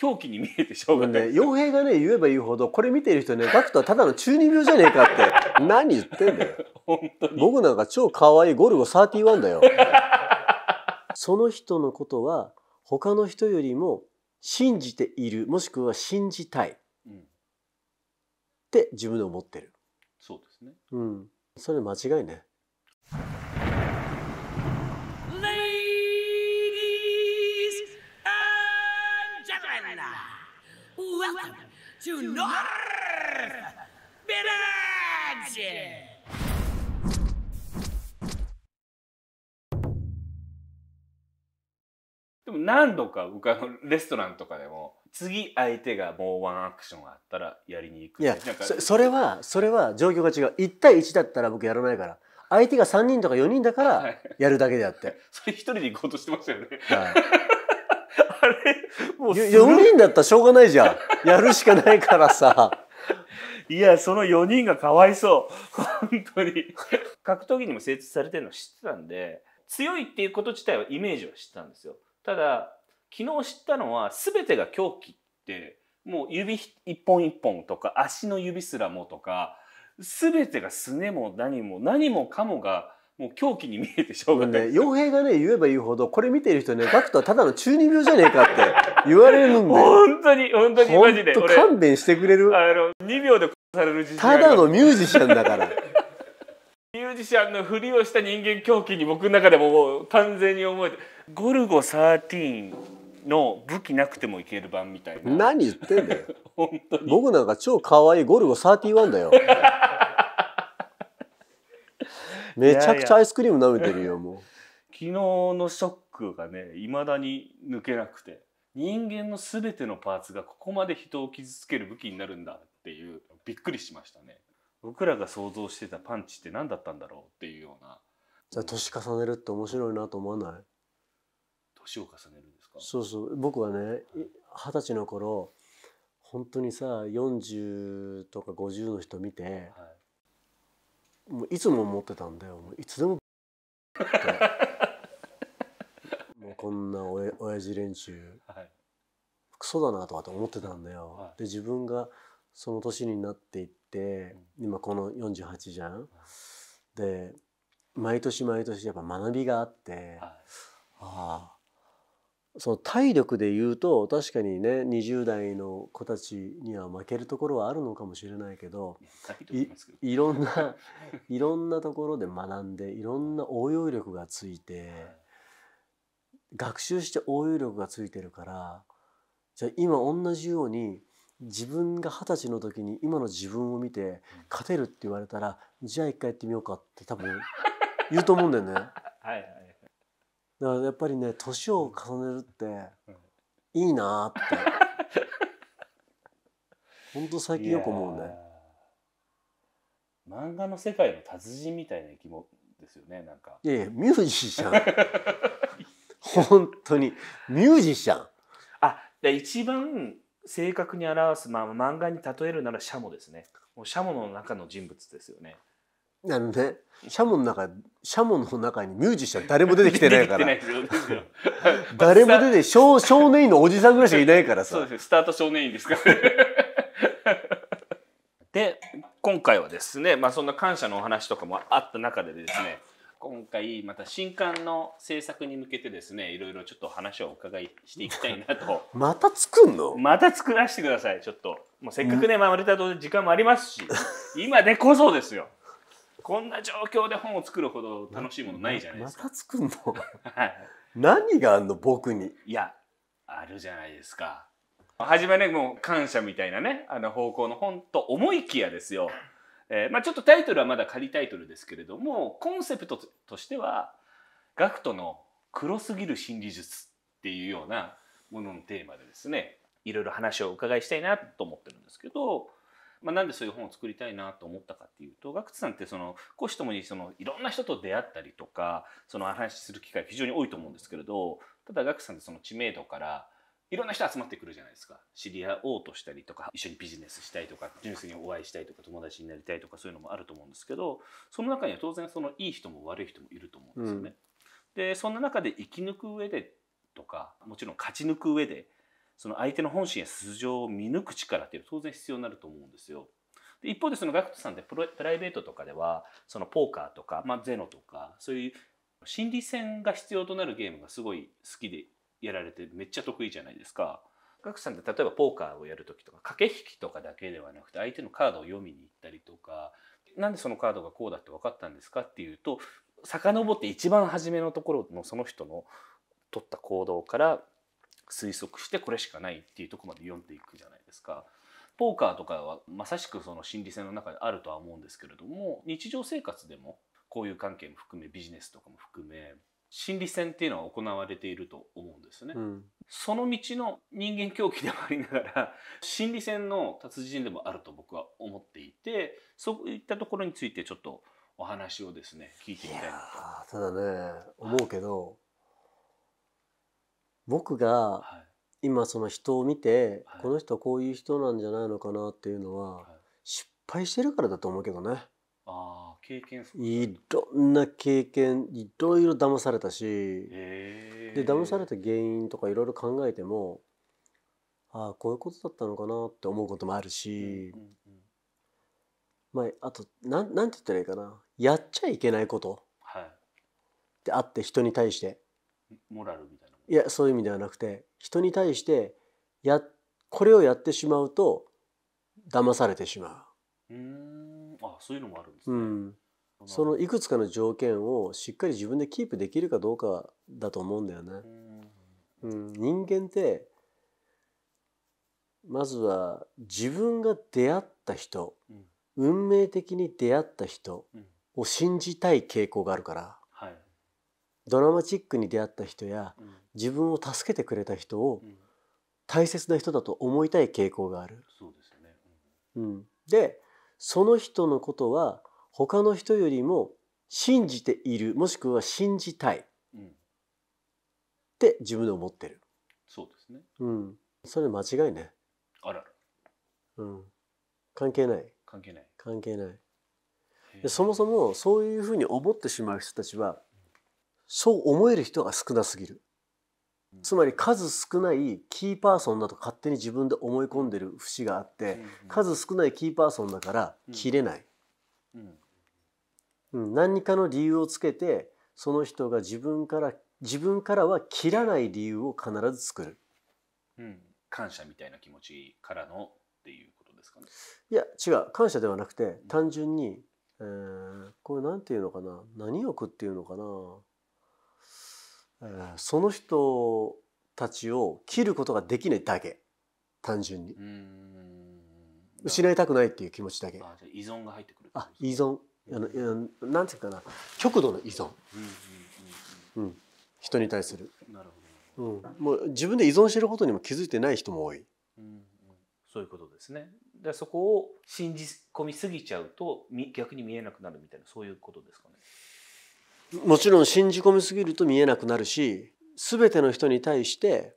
狂気に見えてしょうがない、ね、傭兵がね言えば言うほどこれ見てる人ねガクトはただの中二病じゃねえかって 何言ってんだよ僕なんか超可愛いゴルゴ31だよその人のことは他の人よりも信じているもしくは信じたい、うん、って自分で思ってるそうですねうんそれ間違いね Welcome to North でも何度か僕のレストランとかでも次相手がもうワンアクションあったらやりに行くいやそそれはそれは状況が違う1対1だったら僕やらないから相手が3人とか4人だからやるだけであって、はい、それ一人で行こうとしてますよね、はい、あれもう4人だったらしょうがないじゃん。やるしかないからさ。いや、その4人がかわいそう。本当に。格闘技にも精通されてるの知ってたんで、強いっていうこと自体はイメージは知ってたんですよ。ただ、昨日知ったのは全てが狂気って、もう指一本一本とか足の指すらもとか、全てがすねも何も何もかもがもう狂気に見えてしょうがない、ね、傭兵がね言えば言うほどこれ見てる人ねガクトはただの中二病じゃねえかって言われるんで本当に本当にマジで勘弁してくれるあの2秒で殺される自信ただのミュージシャンだから ミュージシャンのふりをした人間狂気に僕の中でももう完全に思えて「ゴルゴ13」の武器なくてもいける版みたいな何言ってんだよ 僕なんか超可愛いゴルゴ31だよ めちゃくちゃアイスクリーム舐めてるよもう 昨日のショックがねいまだに抜けなくて人間の全てのパーツがここまで人を傷つける武器になるんだっていうびっくりしましたね僕らが想像してたパンチって何だったんだろうっていうようなじゃあ年重ねるって面白いなと思わない年を重ねるんですかそうそう僕はね二十歳の頃本当にさ40とか50の人見て、はいもういつも思ってたんだよいつでももうこんなおや親父連中、はい、クソだなとかって思ってたんだよ。はい、で自分がその年になっていって、うん、今この48じゃん。はい、で毎年毎年やっぱ学びがあって、ああその体力で言うと確かにね20代の子たちには負けるところはあるのかもしれないけどいろんないろんなところで学んでいろんな応用力がついて、学習して応用力がついてるからじゃあ今同じように自分が二十歳の時に今の自分を見て勝てるって言われたらじゃあ一回やってみようかって多分言うと思うんだよね。はいはいだからやっぱりね年を重ねるっていいなって 本当最近よく思うね漫画の世界の達人みたいな生き物ですよねなんかいやいやミュージシャン本当にミュージシャンあで一番正確に表す、まあ、漫画に例えるならシャモですねもうシャモの中の人物ですよねあのねシャモの中シャモの中にミュージシャン誰も出てきてないから誰も出て少少年院のおじさんぐらいしかいないからさそうですスタート少年院ですから、で今回はですね、まあ、そんな感謝のお話とかもあった中でですね今回また新刊の制作に向けてですねいろいろちょっと話をお伺いしていきたいなと また作んのまた作らせてくださいちょっともうせっかくね、回ん、たとで時間もありますし今でこそですよこんな状況で本を作るほど楽しいものないじゃないですか。また作るのは何があんの僕に。いや、あるじゃないですか。初めね、もう感謝みたいなね、あの方向の本と思いきやですよ。えー、まあちょっとタイトルはまだ仮タイトルですけれども、コンセプトとしては、ガクトの黒すぎる心理術っていうようなもののテーマでですね、いろいろ話をお伺いしたいなと思ってるんですけど、まあ、なんでそういう本を作りたいなと思ったかっていうとガクツさんってその講師ともにそのいろんな人と出会ったりとかその話する機会非常に多いと思うんですけれどただガクさんってその知名度からいろんな人集まってくるじゃないですか知り合おうとしたりとか一緒にビジネスしたいとか純粋にお会いしたいとか友達になりたいとかそういうのもあると思うんですけどその中には当然そのいい人も悪い人もいると思うんですよね。うん、でそんな中で生き抜く上でとかもちろん勝ち抜く上でその相手の本心や素性を見抜く力っていうのは当然必要になると思うんですよ。で一方でその GACKT さんってプライベートとかではそのポーカーとか、まあ、ゼノとかそういう心理戦が必要となるゲームがすごい好きでやられてめっちゃ得意じゃないですか。ガクさんって例えばポーカーをやる時とか駆け引きとかだけではなくて相手のカードを読みに行ったりとかなんでそのカードがこうだって分かったんですかっていうと遡って一番初めのところのその人の取った行動から推測してこれしかないっていうとこまで読んでいくじゃないですか。ポーカーとかはまさしくその心理戦の中であるとは思うんですけれども日常生活でも交友関係も含めビジネスとかも含め心理戦っていうのは行われていると思うんですね、うん、その道の人間狂気でもありながら心理戦の達人でもあると僕は思っていてそういったところについてちょっとお話をですね聞いてみたいなとただね思うけど、僕が今その人を見て、この人はこういう人なんじゃないのかなっていうのは、失敗してるからだと思うけどね。あ経験いろんな経験いろいろ騙されたし、えー、で騙された原因とかいろいろ考えてもああこういうことだったのかなって思うこともあるし、まあ、あとなんなんて言ったらいいかなやっちゃいけないことであって人に対して。モラルみいやそういう意味ではなくて人に対してやこれをやってしまうと騙されてしまう。うんあそういうのもあるんですね。うんそのいくつかの条件をしっかり自分でキープできるかどうかだと思うんだよね。うん、人間ってまずは自分が出会った人、運命的に出会った人を信じたい傾向があるから、ドラマチックに出会った人や、うん、自分を助けてくれた人を大切な人だと思いたい傾向がある。そうですね、うん、うん、でその人のことは他の人よりも信じているもしくは信じたいって自分で思ってる。そうですね、うん、それ間違いね。あらうん、関係ない関係ない関係ないそもそもそういうふうに思ってしまう人たちはそう思える人が少なすぎるつまり数少ないキーパーソンだと勝手に自分で思い込んでる節があって数少ないキーパーソンだから切れない、うん、何かの理由をつけてその人が自分から自分からは切らない理由を必ず作る、うん、感謝みたいな気持ちからのっていうことですかねいや違う感謝ではなくて単純に、えー、これ何て言うのかな何欲っていうのかなその人たちを切ることができないだけ単純に失いたくないっていう気持ちだけ依存が入ってくるあ依存あのなんていうかな極度の依存、うん人に対するなるほど、もう自分で依存してることにも気づいてない人も多い、そういうことですねでそこを信じ込みすぎちゃうと逆に見えなくなるみたいなそういうことですかねもちろん信じ込みすぎると見えなくなるし全ての人に対して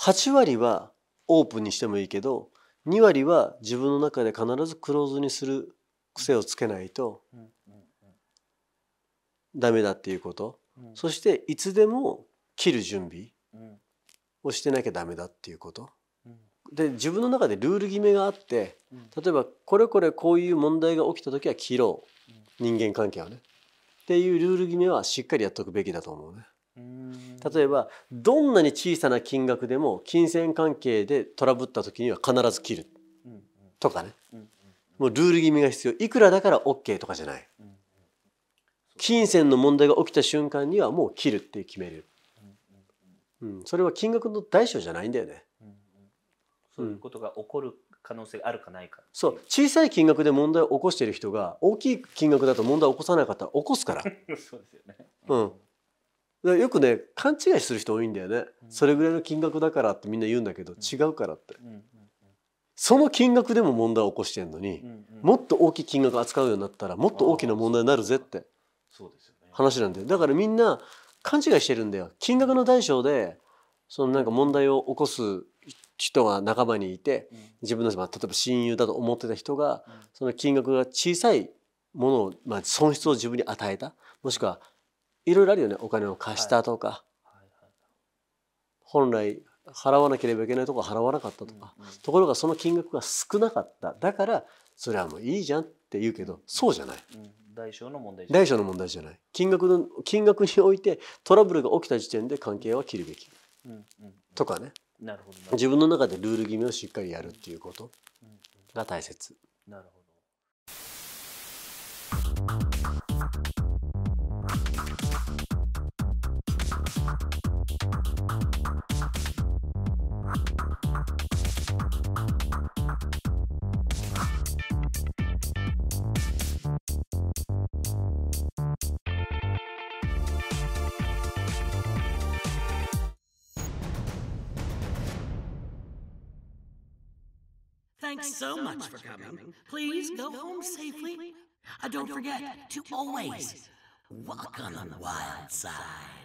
8割はオープンにしてもいいけど2割は自分の中で必ずクローズにする癖をつけないとダメだっていうこと、そしていつでも切る準備をしてなきゃダメだっていうこと。で自分の中でルール決めがあって例えばこれこれこういう問題が起きた時は切ろう人間関係はね。っていうルール決めはしっかりやっとくべきだと思うね。例えばどんなに小さな金額でも金銭関係でトラブった時には必ず切るとかねもうルール決めが必要いくらだから OK とかじゃない金銭の問題が起きた瞬間にはもう切るって決める、うん、それは金額の代償じゃないんだよね。そういうことが起こる可能性があるかないかそう小さい金額で問題を起こしている人が大きい金額だと問題を起こさなかったら起こすから そうですよねうんよくね勘違いする人多いんだよね、うん、それぐらいの金額だからってみんな言うんだけど、うん、違うからって、うん、その金額でも問題を起こしてるのに、うんうん、もっと大きい金額扱うようになったらもっと大きな問題になるぜって話なんだよだからみんな勘違いしてるんだよ金額の代償でそのなんか問題を起こす人が仲間にいて、自分の、ちあ、例えば親友だと思ってた人が、その金額が小さいものを、まあ、損失を自分に与えたもしくはいろいろあるよねお金を貸したとか、本来払わなければいけないとこ払わなかったとか、ところがその金額が少なかっただからそれはもういいじゃんって言うけどそうじゃない、大小代償の問題代償の問題じゃない金額の金額においてトラブルが起きた時点で関係は切るべき、うんうんうん、とかねなるほど自分の中でルール決めをしっかりやるっていうことが大切。なるほど Thanks, so, so much for coming. coming. Please, Please go, go home safely. safely. Uh, don't, don't forget, forget to always walk on the wild side.